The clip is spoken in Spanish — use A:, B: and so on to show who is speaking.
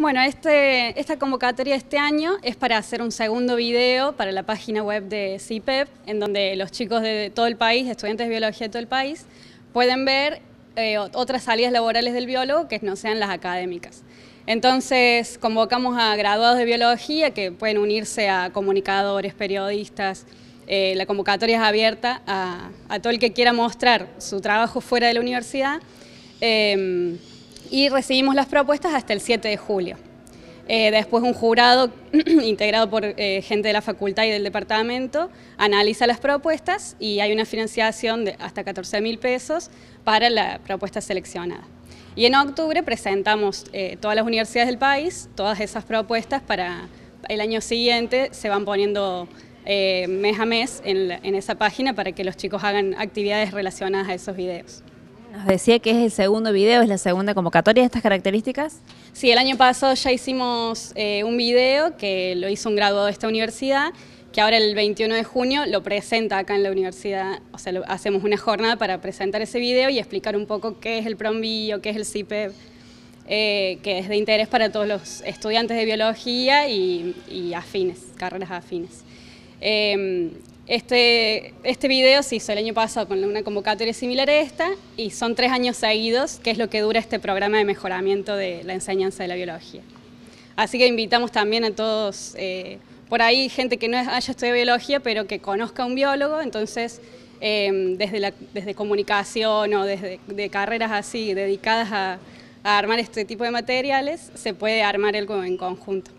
A: Bueno, este, esta convocatoria este año es para hacer un segundo video para la página web de CIPEP, e en donde los chicos de todo el país, estudiantes de biología de todo el país, pueden ver eh, otras salidas laborales del biólogo que no sean las académicas. Entonces convocamos a graduados de biología que pueden unirse a comunicadores, periodistas. Eh, la convocatoria es abierta a, todo el que quiera mostrar su trabajo fuera de la universidad. Em, y recibimos las propuestas hasta el 7 de julio. Eh, después un jurado integrado por eh, gente de la facultad y del departamento analiza las propuestas y hay una financiación de hasta 14 mil pesos para la propuesta seleccionada. Y en octubre presentamos eh, todas las universidades del país, todas esas propuestas para el año siguiente se van poniendo mes a mes en esa página para que los chicos hagan actividades relacionadas a esos videos.
B: Nos decía que es el segundo video, es la segunda convocatoria de estas características.
A: Sí, el año pasado ya hicimos eh, un video que lo hizo un graduado de esta universidad, que ahora el 21 de junio lo presenta acá en la universidad, o sea, hacemos una jornada para presentar ese video y explicar un poco qué es el PROMBIO, qué es el CIPEB, eh, que es de interés para todos los estudiantes de biología y, afines, carreras afines. Em, este, este video se hizo el año pasado con una convocatoria similar a esta y son tres años seguidos, que es lo que dura este programa de mejoramiento de la enseñanza de la biología. Así que invitamos también a todos, eh, por ahí gente que no haya estudiado biología, pero que conozca a un biólogo, entonces em, desde, desde comunicación o desde de carreras así dedicadas a, a armar este tipo de materiales, se puede armar algo en conjunto.